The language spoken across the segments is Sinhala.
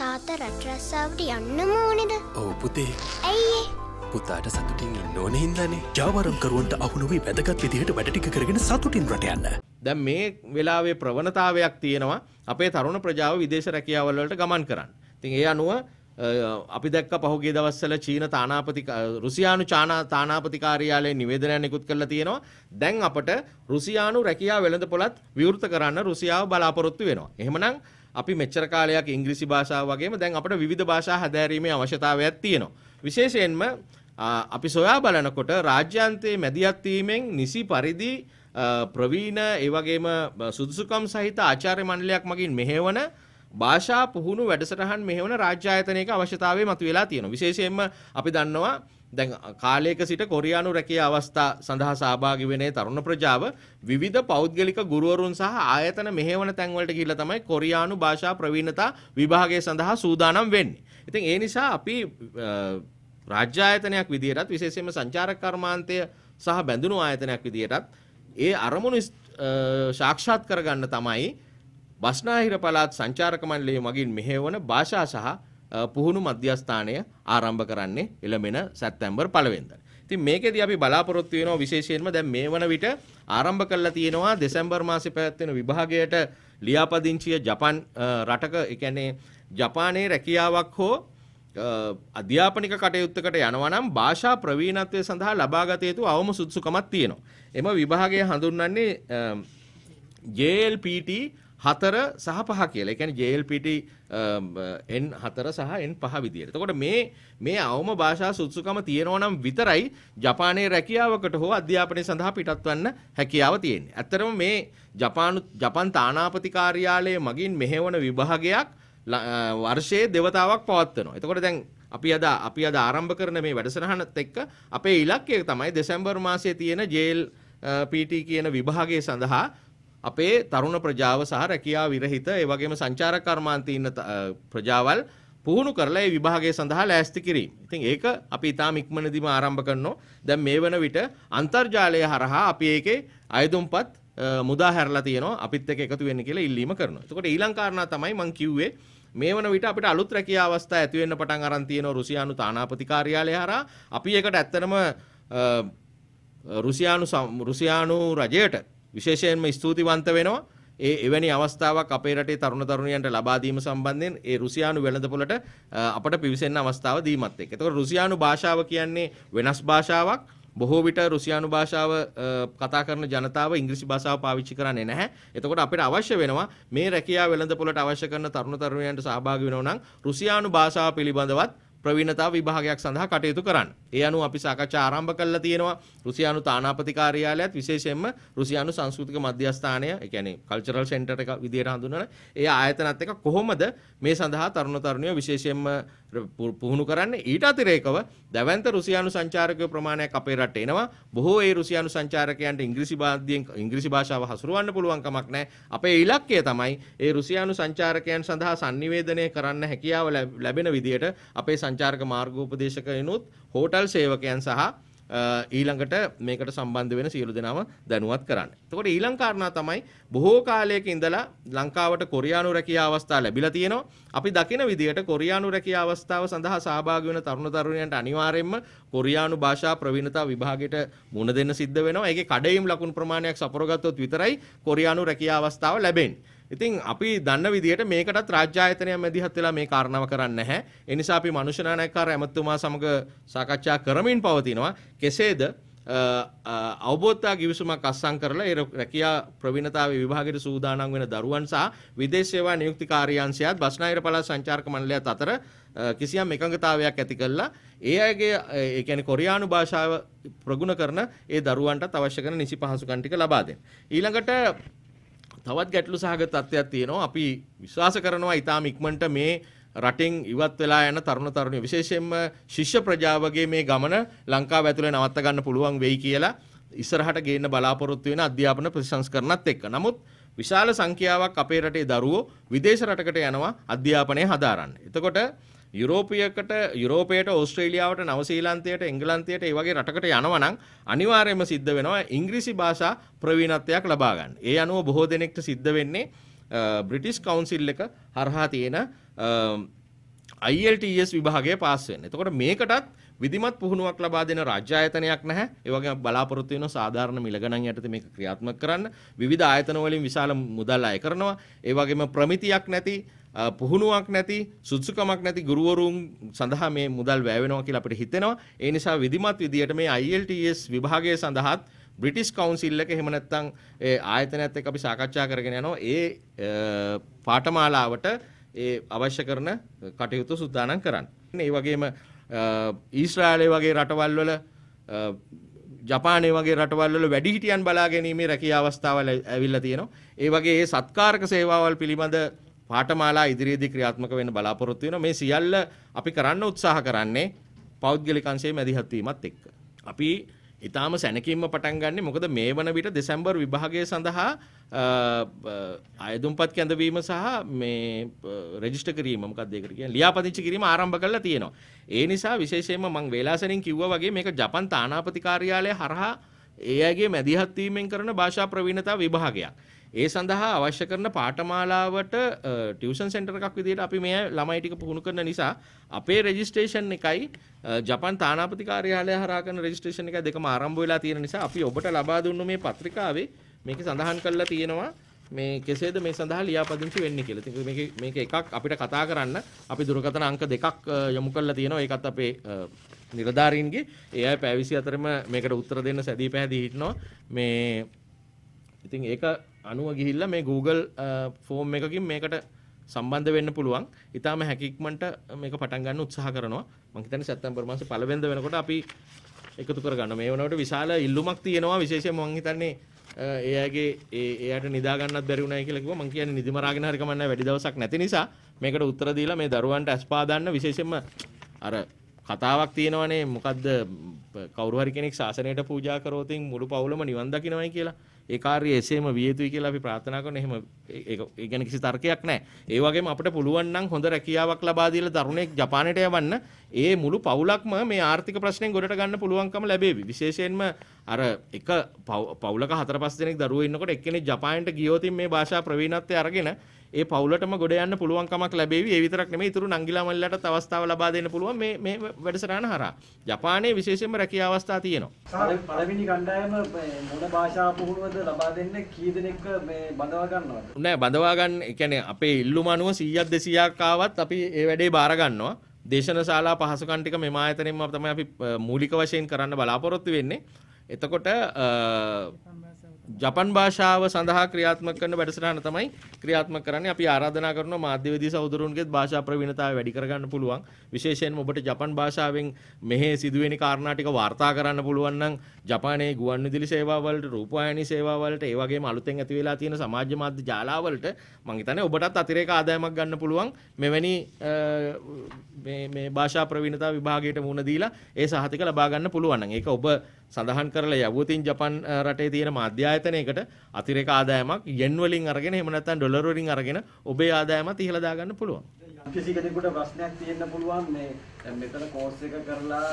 තාත රටරස්සාාවට යන්න මෝනෙද ඕ පුතේ ඇයි පුතාට සතුටින් ඉන්න ඕන හින්දනේ ජාවරම් කරුවන්ට අහුණුවේ වැදගත් විදිහට වැඩටික කරගෙන සතුටින් රට යන්න දැන් මේ වෙලාවේ ප්‍රවණතාවයක් තියෙනවා අපේ තරුණ ප්‍රජාව විදේශ රැකියාවල්ලට ගමන් කරන්න තින් ඒ අනුව අපි දැක්ක පහුගේ දවස්සල චීන තානාපති රුසියානු චානා තානාපතිකාරයාලය නිවේදනයක් නිකුත් කරලා තියෙනවා. දැන් අපට රුසියානු රැකියා වෙළඳපොළත් විවෘත කරන්න රුසියාව බලාපොරොත්තු වෙනවා. එහෙමනම් අපි මෙච්චර කාලයක් ඉංග්‍රීසි භාෂාව වගේම දැන් අපට විවිධ භාෂා හැදෑරීමේ අවශ්‍යතාවයක් තියෙනවා. විශේෂයෙන්ම අපි සොයා බලනකොට රාජ්‍යන්තයේ මැදිහත් වීමෙන් නිසි පරිදි ප්‍රවීණ ඒ වගේම සුදුසුකම් සහිත ආචාර්ය මණ්ඩලයක් මගින් මෙහෙවන භාෂා පුහුණු වැඩසටහන් මෙහෙවන රාජ්‍ය ආයතනයක අවශ්‍යතාවය මතුවලා තියෙනවා. විශේෂයෙන්ම අපි දන්නවා දැන් කාලයක සිට කොරියානු රැකිය අවස්ථා සඳහා සහභාගි වෙනේ තරුණ ප්‍රජාව විවිධ පෞද්ගලික ගුරුවරුන් සහ ආයතන මෙහෙවන තැන්වලට ගිහිල්ලා තමයි කොරියානු භාෂා ප්‍රවීණතා විභාගය සඳහා සූදානම් වෙන්නේ. ඉතින් ඒ නිසා අපි රාජ්‍ය ආයතනයක් විදියටත් විශේෂයෙන්ම සංචාරක කර්මාන්තය සහ බැඳුණු ආයතනයක් විදියටත් ඒ අරමුණු සාක්ෂාත් කරගන්න තමයි බස්නාහිර පළාත් සංචාරක මණ්ඩලය මගින් මෙහෙවන භාෂා සහ පුහුණු මධ්‍යස්ථානය ආරම්භ කරන්නේ එළඹෙන සැප්තැම්බර් පළවෙනිදා. ඉතින් මේකෙදී අපි බලාපොරොත්තු වෙනවා විශේෂයෙන්ම දැන් මේ වන විට ආරම්භ කරලා තියෙනවා දෙසැම්බර් මාසේ පැවැත්වෙන විභාගයට ලියාපදිංචිය ජපන් රටක ඒ කියන්නේ ජපානයේ රැකියාවක් හෝ අධ්‍යාපනික කටයුත්තකට යනවා නම් භාෂා ප්‍රවීණත්වය සඳහා ලබාගත යුතු අවම සුදුසුකමක් තියෙනවා. එම විභාගය හඳුන්වන්නේ JLPT හතර සහ පහ කියලා. ඒ කියන්නේ JLPT um, N හතර සහ N පහ විදියට. එතකොට මේ මේ අවම භාෂා සුසුකම තියෙනවා නම් විතරයි ජපානයේ රැකියාවකට හෝ අධ්‍යාපනය සඳහා පිටත්වන්න හැකියාව තියෙන්නේ. ඇත්තටම මේ ජපානු ජපන් තානාපති කාර්යාලයේ මගින් මෙහෙවන විභාගයක් වර්ෂයේ දෙවතාවක් පවත්වනවා. එතකොට දැන් අපි අද අපි අද ආරම්භ කරන මේ වැඩසටහනත් එක්ක අපේ ඉලක්කය තමයි දෙසැම්බර් මාසයේ තියෙන JLPT uh, කියන විභාගය සඳහා අපේ තරුණ ප්‍රජාව සහ රැකියා විරහිත ඒ වගේම සංචාරක කර්මාන්තේ ඉන්න ප්‍රජාවල් පුහුණු කරලා ඒ විභාගය සඳහා ලෑස්ති කිරීම. ඉතින් ඒක අපි ඉතාම ඉක්මනදීම ආරම්භ කරනවා. දැන් මේ වන විට අන්තර්ජාලය හරහා අපි ඒකේ අයදුම්පත් මුදා හැරලා තියෙනවා. අපිත් එක්ක එකතු වෙන්න කියලා ඉල්ලීම කරනවා. එතකොට ඊළඟ කාරණා තමයි මම කිව්වේ මේ වන විට අපිට අලුත් රැකියා අවස්ථා ඇති වෙන්න පටන් අරන් තියෙනවා රුසියානු තානාපති කාර්යාලය හරහා. අපි ඒකට ඇත්තටම රුසියානු රුසියානු රජයට විශේෂයෙන්ම ස්තුතිවන්ත වෙනවා. ඒ එවැනි අවස්ථාවක් අපේ රටේ තරුණ තරුණියන්ට ලබා දීම සම්බන්ධයෙන් ඒ රුසියානු වෙළඳපොළට අපට පිවිසෙන්න අවස්ථාව දීමත් එක්ක. ඒතකොට රුසියානු භාෂාව කියන්නේ වෙනස් භාෂාවක්. බොහෝ විට රුසියානු භාෂාව කතා කරන ජනතාව ඉංග්‍රීසි භාෂාව පාවිච්චි කරන්නේ නැහැ. එතකොට අපිට අවශ්‍ය වෙනවා මේ රැකියාව වෙළඳපොළට අවශ්‍ය කරන තරුණ තරුණියන්ට සහභාගී වෙනවා නම් රුසියානු භාෂාව පිළිබඳවත් ප්‍රවීණතා විභාගයක් සඳහා කටයුතු කරන්න. ඒ අනුව අපි සාකච්ඡා ආරම්භ කරලා තියෙනවා. රුසියානු තානාපති කාර්යාලයත් විශේෂයෙන්ම රුසියානු සංස්කෘතික මධ්‍යස්ථානය, ඒ කියන්නේ කල්චරල් සෙන්ටර් එක විදියට හඳුන්වන ඒ ආයතනත් එක කොහොමද මේ සඳහා තරුණ තරුණියෝ විශේෂයෙන්ම පුහුණු කරන්නේ? ඊට අතිරේකව දැවැන්ත රුසියානු සංචාරකයෝ ප්‍රමාණයක් අපේ රටට එනවා. බොහෝ ඒ රුසියානු සංචාරකයන්ට ඉංග්‍රීසි භාෂාවෙන් ඉංග්‍රීසි භාෂාව හසුරවන්න පුළුවන් කමක් නැහැ. අපේ ඉලක්කය තමයි ඒ රුසියානු සංචාරකයන් සඳහා sannivedanaya කරන්න හැකියාව ලැබෙන විදියට අපේ සංචාරක මාර්ගෝපදේශකයනොත් හෝටල් පාසල් සේවකයන් සහ ඊළඟට මේකට සම්බන්ධ වෙන සියලු දෙනාම දැනුවත් කරන්න. එතකොට ඊළඟ කාරණා තමයි බොහෝ කාලයක ඉඳලා ලංකාවට කොරියානු රැකියා අවස්ථා ලැබිලා තියෙනවා. අපි දකින විදිහට කොරියානු රැකියා අවස්ථාව සඳහා සහභාගී වෙන තරුණ තරුණියන්ට අනිවාර්යයෙන්ම කොරියානු භාෂා ප්‍රවීණතා විභාගයට මුණ දෙන්න සිද්ධ වෙනවා. ඒකේ කඩේම් ලකුණු ප්‍රමාණයක් සපුරගත්තොත් විතරයි කොරියානු රැකියා අවස්ථාව ලැබෙන්නේ. ඉතින් අපි දන්න විදිහට මේකටත් රාජ්‍ය ආයතනය මැදිහත් වෙලා මේ කාරණාව කරන්නේ නැහැ. ඒ නිසා අපි මනුෂ්‍ය නායකකාර ඇමතුමා සමග සාකච්ඡා කරමින් පවතිනවා. කෙසේද අවබෝධතා ගිවිසුමක් අත්සන් කරලා ඒ රැකියා ප්‍රවීණතාවයේ විභාගයට සූදානම් වෙන දරුවන් සහ විදේශ සේවා නියුක්ති කාර්යාංශයත් බස්නාහිර පළාත් සංචාරක මණ්ඩලයත් අතර කිසියම් එකඟතාවයක් ඇති කළා. ඒ අයගේ ඒ කියන්නේ කොරියානු භාෂාව ප්‍රගුණ කරන ඒ දරුවන්ටත් අවශ්‍ය කරන නිසි පහසුකම් ටික ලබා දෙන්න. ඊළඟට තවත් ගැටලු සහගත තත්ත්වයක් තියෙනවා. අපි විශ්වාස කරනවා ඊටාම ඉක්මනට මේ රටින් ඉවත් වෙලා යන තරුණ තරුණියෝ විශේෂයෙන්ම ශිෂ්‍ය ප්‍රජාවගේ මේ ගමන ලංකාව ඇතුලේ නවත්ත ගන්න පුළුවන් වෙයි කියලා ඉස්සරහට ගේන්න බලාපොරොත්තු වෙන අධ්‍යාපන ප්‍රතිසංස්කරණත් එක්ක. නමුත් විශාල සංඛ්‍යාවක් අපේ රටේ දරුවෝ විදේශ රටකට යනවා අධ්‍යාපනය හදාරන්න. එතකොට යුරෝපියකට යුරෝපයට ඔස්ට්‍රේලියාවට නවසීලන්තයට එංගලන්තයට ඒ වගේ රටකට යනවනම් අනිවාර්යයෙන්ම සිද්ධ වෙනවා ඉංග්‍රීසි භාෂා ප්‍රවීණත්වයක් ලබා ගන්න. ඒ අනුව බොහෝ දෙනෙක්ට සිද්ධ වෙන්නේ බ්‍රිටිෂ් කවුන්සිල් එක හරහා තියෙන IELTS විභාගය පාස් වෙන්න. එතකොට මේකටත් විධිමත් පුහුණුවක් ලබා දෙන රාජ්‍ය ආයතනයක් නැහැ. ඒ වගේම බලාපොරොත්තු වෙන සාධාරණ මිල ගණන් යටතේ මේක ක්‍රියාත්මක කරන්න විවිධ ආයතන වලින් විශාල මුදල් අය කරනවා. ඒ වගේම ප්‍රමිතියක් නැති පුහුණුවක් නැති සුදුසුකමක් නැති ගුරුවරුන් සඳහා මේ මුදල් වැය වෙනවා කියලා අපිට හිතෙනවා. ඒ නිසා විධිමත් විදියට මේ IELTS විභාගය සඳහාත් බ්‍රිටිස් කවුන්සිල් එක එහෙම නැත්නම් ඒ ආයතනයත් එක්ක අපි සාකච්ඡා කරගෙන යනවා. ඒ පාඨමාලාවට ඒ අවශ්‍ය කරන කටයුතු සූදානම් කරන්න. ඒ වගේම ඊශ්‍රායලය වගේ රටවල් වල ජපානය වගේ රටවල්ල වැඩිහිටියන් බලා ගැනීමේ රැකී අවස්ථාවල ඇවිල්ල තියෙනවා. ඒ වගේ ඒ සත්කාරක සේවාවල් පිළිබඳ පාඨමාලා ඉදිරියේදී ක්‍රියාත්මක වෙන්න බලාපොරොත්තු වෙනවා. මේ සියල්ල අපි කරන්න උත්සාහ කරන්නේ පෞද්ගලික අංශයේ මැදිහත් වීමත් එක්ක. අපි ඊටාම සැනකින්ම පටන් ගන්නෙ මොකද මේ වන විට දෙසැම්බර් විභාගය සඳහා අයදුම්පත් කැඳවීම සහ මේ රෙජිස්ටර් කිරීම මොකක්ද ඒකට කියන්නේ ලියාපදිංචි කිරීම ආරම්භ කරලා තියෙනවා. ඒ නිසා විශේෂයෙන්ම මම වේලාසනින් කිව්වා වගේ මේක ජපන් තානාපති කාර්යාලය හරහා ඒ අයගේ මැදිහත් වීමෙන් කරන භාෂා ප්‍රවීණතා විභාගයක්. ඒ සඳහා අවශ්‍ය කරන පාඨමාලාවට ටියුෂන් සෙන්ටර් එකක් විදිහට අපි මේ ළමයි ටික පුහුණු කරන නිසා අපේ රෙජිස්ට්‍රේෂන් එකයි ජපන් තානාපති කාර්යාලය හරහා කරන රෙජිස්ට්‍රේෂන් එක දෙකම ආරම්භ වෙලා තියෙන නිසා අපි ඔබට ලබා දුන්නු මේ පත්‍රිකාවේ මේක සඳහන් කරලා තියෙනවා මේ කෙසේද මේ සඳහා ලියාපදිංචි වෙන්නේ කියලා. ඉතින් මේක මේක එකක් අපිට කතා කරන්න අපි දුරකථන අංක දෙකක් යොමු කරලා තියෙනවා. ඒකත් අපේ නිලධාරීන්ගේ ඒ අය පැය 24ම මේකට උත්තර දෙන්න සැදී පැහැදී හිටිනවා. මේ ඉතින් ඒක අනුව ගිහිල්ලා මේ Google ෆෝම් එකකින් මේකට සම්බන්ධ වෙන්න පුළුවන්. ඊටාම හැකියක්මන්ට මේක පටන් ගන්න උත්සාහ කරනවා. මම හිතන්නේ සැප්තැම්බර් මාසේ පළවෙනිද වෙනකොට අපි එකතු කරගන්න. මේ වෙනකොට විශාල ඉල්ලුමක් තියෙනවා විශේෂයෙන්ම මම හිතන්නේ ඒ අයගේ ඒ එයාට නිදා ගන්නත් බැරි වුණයි කියලා කිව්වා. මම කියන්නේ නිදිම රාගෙන හරි කමන්නේ වැඩි දවසක් නැති නිසා මේකට උත්තර දීලා මේ දරුවන්ට අස්පාදාන්න විශේෂයෙන්ම අර කතාවක් තියෙනවනේ මොකද්ද කවුරු හරි කෙනෙක් ශාසනයට පූජා කරෝතින් මුළු පවුලම නිවන් දකින්නයි කියලා. ඒ කාර්යය එසේම විය යුතුයි කියලා අපි ප්‍රාර්ථනා කරන එහෙම ඒ ගැන කිසි තර්කයක් නැහැ. ඒ වගේම අපිට පුළුවන් නම් හොඳ රැකියාවක් ලබා දීලා තරුණයෙක් ජපානයට යවන්න ඒ මුළු පවුලක්ම මේ ආර්ථික ප්‍රශ්නයෙන් ගොඩට ගන්න පුළුවන්කම ලැබේවි. විශේෂයෙන්ම අර එක පවුලක හතර පස් දෙනෙක් දරුවෝ ඉන්නකොට එක්කෙනෙක් ජපානයට ගියොත් මේ භාෂා ප්‍රවීණත්වය අරගෙන ඒ පවුලටම ගොඩ යන්න පුළුවන්කමක් ලැබේවි. ඒ විතරක් නෙමෙයි ඉතුරු නංගිලා මල්ලට අවස්ථාව ලබා දෙන්න පුළුවන් මේ මේ වැඩසටහන හරහා. ජපානයේ විශේෂයෙන්ම රැකිය අවස්ථා තියෙනවා. පළවෙනි කණ්ඩායම මොන භාෂා පුහුණුවද ලබා දෙන්න කී දෙනෙක් මේ බඳවා ගන්නවද? නෑ බඳවා ගන්න, ඒ කියන්නේ අපේ ඉල්ලුම අනුව 100ක් 200ක් ආවත් අපි ඒ වැඩේ බාර ගන්නවා. දේශන ශාලා පහසුකම් ටික මෙම ආයතනයෙන්ම තමයි අපි මූලික වශයෙන් කරන්න බලාපොරොත්තු වෙන්නේ. එතකොට ජපන් භාෂාව සඳහා ක්‍රියාත්මක කරන වැඩසටහන තමයි ක්‍රියාත්මක කරන්නේ. අපි ආරාධනා කරනවා මාධ්‍යවේදී සහෝදරවරුන්ගේත් භාෂා ප්‍රවීණතාවය වැඩි කරගන්න පුළුවන්. විශේෂයෙන්ම ඔබට ජපන් භාෂාවෙන් මෙහි සිදුවෙන කාරණා ටික වාර්තා කරන්න පුළුවන් නම් ජපානයේ ගුවන්විදුලි සේවාවලට, රූපවාහිනී සේවාවලට, ඒ වගේම අලුතෙන් ඇති වෙලා තියෙන සමාජ මාධ්‍ය ජාලාවලට මම හිතන්නේ ඔබටත් අතිරේක ආදායමක් ගන්න පුළුවන් මෙවැනි මේ මේ භාෂා ප්‍රවීණතාව විභාගයට මුහුණ දීලා ඒ සහතික ලබා ගන්න පුළුවන්. ඒක ඔබ සඳහන් කරලා යවුවතින් ජපන් රටේ තියෙන මාධ්‍ය ආයතනයකට අතිරේක ආදායමක් යෙන් වලින් අරගෙන එහෙම නැත්නම් ඩොලර් වලින් අරගෙන ඔබේ ආදායමත් ඉහළ දාගන්න පුළුවන්. කිසි කෙනෙකුට ප්‍රශ්නයක් තියෙන්න පුළුවන් මේ මෙතන කෝස් එක කරලා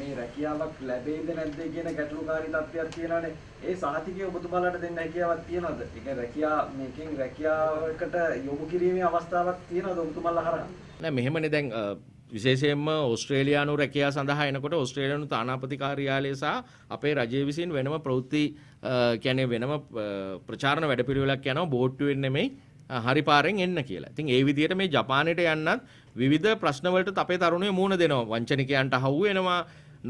මේ රැකියාවක් ලැබෙයිද නැද්ද කියන ගැටලුකාරී තත්ත්වයක් තියෙනවානේ. ඒ සහතිකය ඔබතුමාලාට දෙන්න හැකියාවක් තියෙනවද? ඒ කියන්නේ රැකියා මේකෙන් රැකියාවකට යොමු කිරීමේ අවස්ථාවක් තියෙනවද ඔබතුමාලා හරහා? නෑ මෙහෙමනේ දැන් විශේෂයෙන්ම ඔස්ට්‍රේලයානු රැකයා සඳහා එනකොට ඔස්ට්‍රේලයනු තානාපති කාර්යාලය සහ අපේ රජය විසින් වෙනම ප්‍රවෘත්ති කැනෙ වෙනම ප්‍රචාරණ වැඩපිළිවෙලක් යනවා බෝට්ටුවෙන් නෙමෙයි හරිපාරෙන් එන්න කියලා. ඉතින් ඒ විදිහට මේ ජපානයට යන්නත් විවිධ ප්‍රශ්නවලට අපේ තරුණයෝ මුහුණ දෙනවා. වංචනිකයන්ට අහු වෙනවා.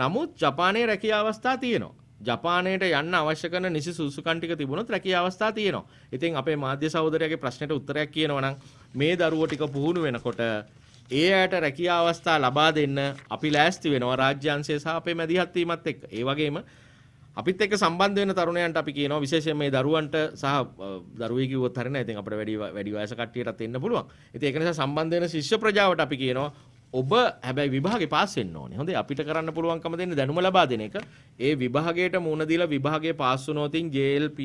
නමුත් ජපානයේ රැකිය අවස්ථා තියෙනවා. ජපානයට යන්න අවශ්‍ය කරන නිසි සුසුකන් ටික තිබුණොත් රැකිය අවස්ථා තියෙනවා. ඉතින් අපේ මාධ්‍ය සහෝදරයාගේ ප්‍රශ්නෙට උත්තරයක් කියනවා නම් මේ දරුවෝ ටික පුහුණු වෙනකොට ඒ අයට රැකියා අවස්ථා ලබා දෙන්න අපි ලෑස්ති වෙනවා රාජ්‍යංශය සහ අපේ මැදිහත් වීමත් එක්ක. ඒ වගේම අපිත් එක්ක සම්බන්ධ වෙන තරුණයන්ට අපි කියනවා විශේෂයෙන් මේ දරුවන්ට සහ දරුවෝ කිව්වොත් හරිය නෑ. ඉතින් අපිට වැඩි වැඩි වයස කට්ටියටත් එන්න පුළුවන්. ඉතින් ඒක නිසා සම්බන්ධ වෙන ශිෂ්‍ය ප්‍රජාවට අපි කියනවා ඔබ හැබැයි විභාගේ පාස් වෙන්න ඕනේ. හොඳයි අපිට කරන්න පුළුවන්කම දෙන්නේ දැනුම ලබා දෙන එක. ඒ විභාගයට මුණ දීලා විභාගයේ පාස් වුණොතින් JLPT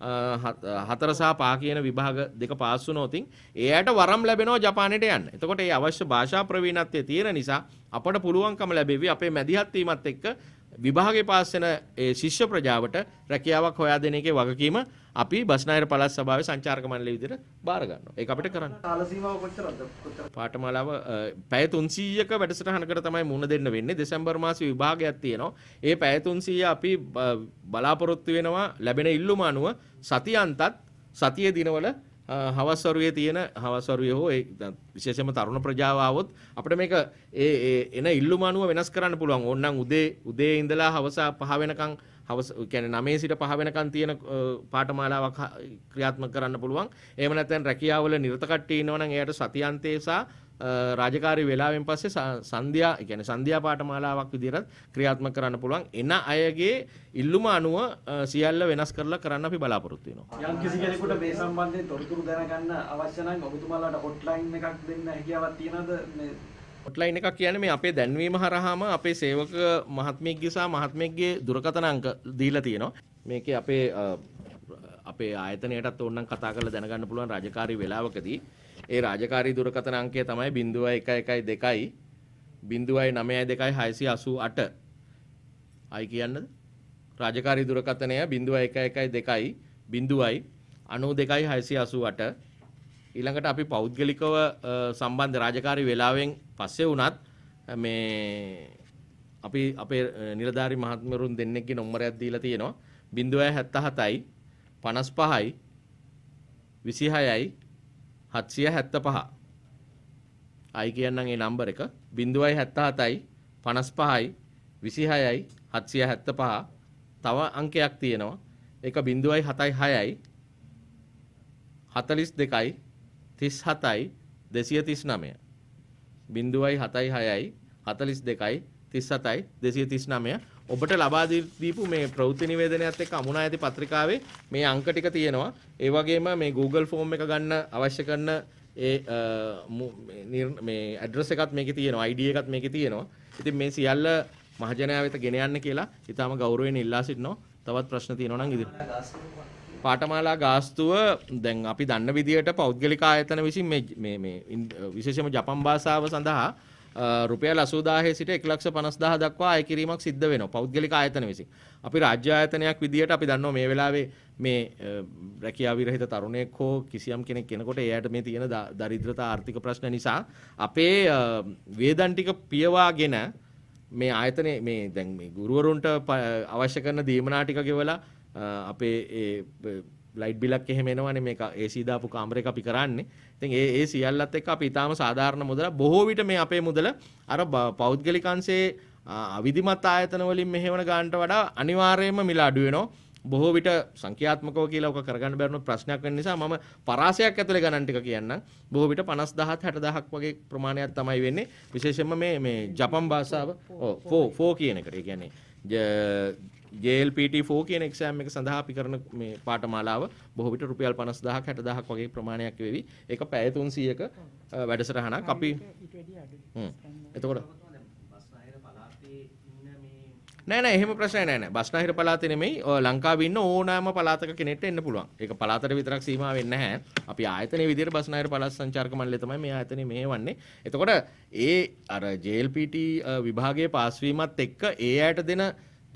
හතර සහ පහ කියන විභාග දෙක පාස් වුණොතින් එයාට වරම් ලැබෙනවා ජපානයට යන්න. එතකොට ඒ අවශ්‍ය භාෂා ප්‍රවීණත්වය තියෙන නිසා අපට පුළුවන්කම ලැබෙවි අපේ මැදිහත් වීමත් එක්ක විභාගේ පාස් වෙන ඒ ශිෂ්‍ය ප්‍රජාවට රැකියාවක් හොයා දෙන එකේ වගකීම අපි බස්නාහිර පළාත් සභාවේ සංචාරක මණ්ඩලය විදිහට බාර ගන්නවා. ඒක අපිට කරන්න. කාල සීමාව කොච්චරද? පාඨමාලාව පැය 300ක වැඩසටහනකට තමයි මුණ දෙන්න වෙන්නේ. දෙසැම්බර් මාසේ විභාගයක් තියෙනවා. ඒ පැය 300 අපි බලාපොරොත්තු වෙනවා ලැබෙන ඉල්ලුම අනුව සති අන්තත් සතියේ දිනවල හවස් වරුවේ තියෙන හවස් වරුවේ හෝ ඒ විශේෂයෙන්ම තරුණ ප්‍රජාව આવොත් අපිට මේක ඒ එන ඉල්ලුම අනුව වෙනස් කරන්න පුළුවන්. ඕන්නම් උදේ උදේ ඉඳලා හවස පහ වෙනකන් හවස කියන්නේ 9 සිට 5 වෙනකන් තියෙන පාඨමාලාවක් ක්‍රියාත්මක කරන්න පුළුවන්. එහෙම නැත්නම් රැකියාවල නිරත කට්ටිය ඉන්නවනම් එයාට සතියන්තයේ සහ රාජකාරි වෙලාවෙන් පස්සේ සන්ධ්‍යා කියන්නේ සන්ධ්‍යා පාඨමාලාවක් විදිහට ක්‍රියාත්මක කරන්න පුළුවන් එන අයගේ ඉල්ලුම අනුව සියල්ල වෙනස් කරලා කරන්න අපි බලාපොරොත්තු වෙනවා. යම් කිසි කෙනෙකුට මේ සම්බන්ධයෙන් තොරතුරු දැනගන්න අවශ්‍ය නම් ඔබතුමාලාට හොට්ලයින් එකක් දෙන්න හැකියාවක් තියනද මේ හොට්ලයින් එකක් කියන්නේ මේ අපේ දැන්වීම හරහාම අපේ සේවක මහත්මයෙක්ගේ සහ මහත්මයෙක්ගේ දුරකථන අංක දීලා තියෙනවා. මේකේ අපේ අපේ ආයතනයටත් ඕනනම් කතා කරලා දැනගන්න පුළුවන් රාජකාරී වෙලාවකදී ඒ රාජකාරී දුරකථන අංකය තමයි 0112 0.92688 අයි කියන්නද රාජකාරී දුරකථනය 0112 0.92688 ඊළඟට අපි පෞද්ගලිකව සම්බන්ධ රාජකාරී වේලාවෙන් පස්සේ වුණත් මේ අපි අපේ නිලධාරි මහත්මරුන් දෙන්නෙක්ගේ නොම්බරයක් දීලා තියෙනවා 0.77යි 55යි 26යි හත්සිය හැත්ත පහ අයි කියන්නම් ඒ නම්බර එක බිඳුවයි හැත්තා හතයි පනස් පහයි විසිහයයි හත්සිය හැත්ත පහ තව අංකයක් තියෙනවා එක බිඳුවයි හතයි හයයි හතලිස් දෙකයි තිස් හතයි දෙසිය තිස් නමය බිඳුවයි හතයි හයයි හතලිස් දෙකයි තිස් හතයි දෙසිය තිස් නමය ඔබට ලබා දීපු මේ ප්‍රවෘත්ති නිවේදනයත් එක්ක අමුණා ඇති පත්‍රිකාවේ මේ අංක ටික තියෙනවා. ඒ වගේම මේ Google form එක ගන්න අවශ්‍ය කරන ඒ මේ ඇඩ්‍රස් එකත් මේකේ තියෙනවා. ID එකත් මේකේ තියෙනවා. ඉතින් මේ සියල්ල මහජනයා වෙත ගෙන යන්න කියලා ඊටාම ගෞරවයෙන් ඉල්ලා සිටිනවා. තවත් ප්‍රශ්න තියෙනවා නම් ඉදිරියට. පාටමාලා ගාස්තුව දැන් අපි දන්න විදිහට පෞද්ගලික ආයතන විසින් මේ මේ විශේෂම ජපන් භාෂාව සඳහා රුපියල් 80000 සිට 1,50,000 දක්වා අය කිරීමක් සිද්ධ වෙනවා පෞද්ගලික ආයතන විසින්. අපි රාජ්‍ය ආයතනයක් විදියට අපි දන්නවා මේ වෙලාවේ මේ රැකියා විරහිත තරුණයෙක් හෝ කිසියම් කෙනෙක් කෙනකොට එයාට මේ තියෙන දරිද්‍රතා ආර්ථික ප්‍රශ්න නිසා අපේ වේදන් ටික පියවාගෙන මේ ආයතනයේ මේ දැන් මේ ගුරුවරුන්ට අවශ්‍ය කරන දීමනා ටික ගෙවලා අපේ ලයිට් බිලක් එහෙම එනවනේ මේක AC දාපු කාමර එක අපි කරන්නේ. ඉතින් ඒ ඒ සියල්ලත් එක්ක අපි ඊටාම සාධාරණ මුදල බොහෝ විට මේ අපේ මුදල අර පෞද්ගලික අංශයේ අවිධිමත් ආයතන වලින් මෙහෙවන ගන්නට වඩා අනිවාර්යයෙන්ම මිල අඩු වෙනවා. බොහෝ විට සංඛ්‍යාත්මකව කියලා ඔක කරගන්න බැරි ප්‍රශ්නයක් වෙන නිසා මම පරාසයක් ඇතුලේ ගණන් ටික කියන්නම්. බොහෝ විට 50000 60000ක් වගේ ප්‍රමාණයක් තමයි වෙන්නේ. විශේෂයෙන්ම මේ මේ ජපන් භාෂාව ඔව් 4 4 කියන එකට. ඒ කියන්නේ JLPT4 කියන එක්සෑම් එක සඳහා අපි කරන මේ පාඨමාලාව බොහෝ විට රුපියල් 50000ක් 60000ක් වගේ ප්‍රමාණයක් වෙවි. ඒක පැය 300ක වැඩසටහනක් අපි හ්ම්. එතකොට නෑ නෑ එහෙම ප්‍රශ්නයක් නෑ නෑ. බස්නාහිර පළාතේ නෙමෙයි ලංකාවේ ඉන්න ඕනෑම පළාතක කෙනෙක්ට එන්න පුළුවන්. ඒක පළාතට විතරක් සීමා වෙන්නේ නැහැ. අපි ආයතනයේ විදිහට බස්නාහිර පළාත් සංචාරක මණ්ඩලය තමයි මේ ආයතනය මෙහෙවන්නේ. එතකොට ඒ අර JLPT විභාගයේ පාස් වීමත් එක්ක ඒ ඇයට දෙන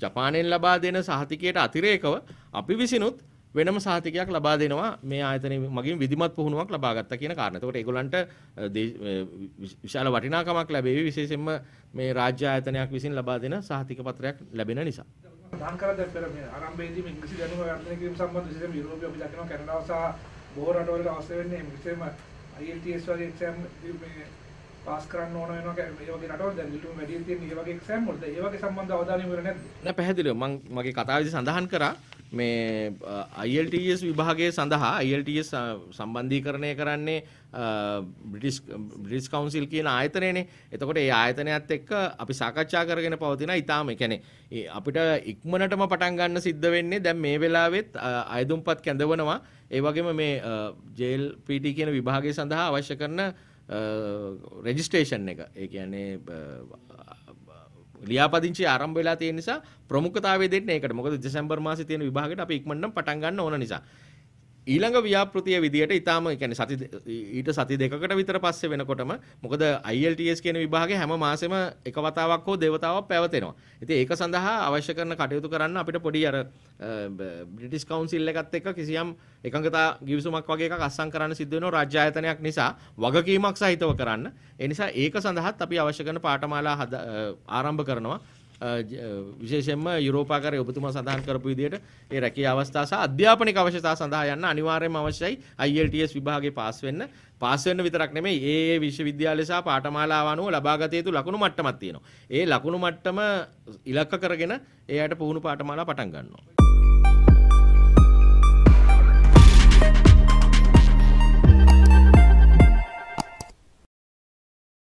ජපානයෙන් ලබා දෙන සහතිකයට අතිරේකව අපි විසිනුත් වෙනම සහතිකයක් ලබා දෙනවා මේ ආයතනය මගින් විධිමත් පුහුණුවක් ලබා ගත්තා කියන කාරණේ. ඒකට ඒගොල්ලන්ට විශාල වටිනාකමක් ලැබෙවි විශේෂයෙන්ම මේ රාජ්‍ය ආයතනයක් විසින් ලබා දෙන සහතික පත්‍රයක් ලැබෙන නිසා. ලංකාවේ පෙර මේ ආරම්භයේදී මේ ඉංග්‍රීසි දැනුම වර්ධනය කිරීම සම්බන්ධ විශේෂයෙන්ම යුරෝපීය අපි දකිනවා කැනඩාව සහ බොහෝ රටවල අවශ්‍ය වෙන්නේ විශේෂයෙන්ම IELTS වගේ එක්සෑම් මේ පාස් කරන්න ඕන වෙනවා මේ වගේ රටවල් දැන් ඊටම වැඩි තියෙන මේ වගේ එක්සෑම් වලද ඒ වගේ සම්බන්ධ අවධානය යොමු නැද්ද නෑ පැහැදිලිව මම මගේ කතාවේදී සඳහන් කරා මේ IELTS විභාගය සඳහා IELTS සම්බන්ධීකරණය කරන්නේ බ්‍රිටිස් බ්‍රිටිස් කවුන්සිල් කියන ආයතනයනේ. එතකොට ඒ ආයතනයත් එක්ක අපි සාකච්ඡා කරගෙන පවතින ඊටාම يعني අපිට ඉක්මනටම පටන් ගන්න සිද්ධ වෙන්නේ දැන් මේ වෙලාවෙත් අයදුම්පත් කැඳවනවා. ඒ වගේම මේ JLPT කියන විභාගය සඳහා අවශ්‍ය කරන රෙජිස්ටේෂන් එක ඒ කියන්නේ ලියාපදිංචි ආරම්භ වෙලා තියෙන නිසා ප්‍රමුඛතාවය දෙන්න ඒකට මොකද දෙසැම්බර් මාසේ තියෙන විභාගෙට අපි ඉක්මනටම පටන් ගන්න ඕන නිසා ඊළඟ ව්‍යාපෘතිය විදියට ඊටාම يعني සති ඊට සති දෙකකට විතර පස්සේ වෙනකොටම මොකද ILTS කියන විභාගේ හැම මාසෙම එක වතාවක් හෝ දෙවතාවක් පැවතෙනවා. ඉතින් ඒක සඳහා අවශ්‍ය කරන කටයුතු කරන්න අපිට පොඩි අර බ්‍රිටිෂ් කවුන්සිල් එකත් එක්ක කිසියම් එකඟතා ගිවිසුමක් වගේ එකක් අත්සන් කරන්න සිද්ධ වෙනවා රාජ්‍ය ආයතනයක් නිසා වගකීමක් සහිතව කරන්න. ඒ නිසා ඒක සඳහාත් අපි අවශ්‍ය කරන පාඨමාලා ආරම්භ කරනවා. විශේෂයෙන්ම යුරෝපාකර ඔබතුමා සඳහන් කරපු විදිහට ඒ රැකී අවස්ථා සහ අධ්‍යාපනික අවශ්‍යතා සඳහා යන්න අනිවාර්යයෙන්ම අවශ්‍යයි IELTS විභාගේ පාස් වෙන්න පාස් වෙන්න විතරක් නෙමෙයි ඒ ඒ විශ්වවිද්‍යාල සහ පාඨමාලාව අනුව ලබාගත යුතු ලකුණු මට්ටමක් තියෙනවා. ඒ ලකුණු මට්ටම ඉලක්ක කරගෙන එයාට පුහුණු පාඨමාලා පටන් ගන්නවා.